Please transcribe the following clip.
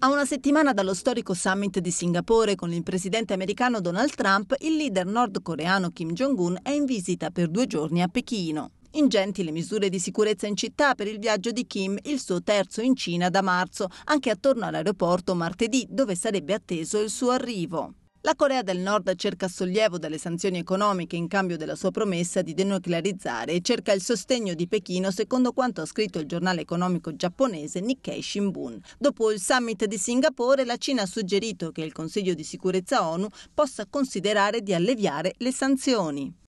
A una settimana dallo storico summit di Singapore con il presidente americano Donald Trump, il leader nordcoreano Kim Jong-un è in visita per due giorni a Pechino. Ingenti le misure di sicurezza in città per il viaggio di Kim, il suo terzo in Cina da marzo, anche attorno all'aeroporto martedì, dove sarebbe atteso il suo arrivo. La Corea del Nord cerca sollievo dalle sanzioni economiche in cambio della sua promessa di denuclearizzare e cerca il sostegno di Pechino secondo quanto ha scritto il giornale economico giapponese Nikkei Shimbun. Dopo il summit di Singapore la Cina ha suggerito che il Consiglio di sicurezza ONU possa considerare di alleviare le sanzioni.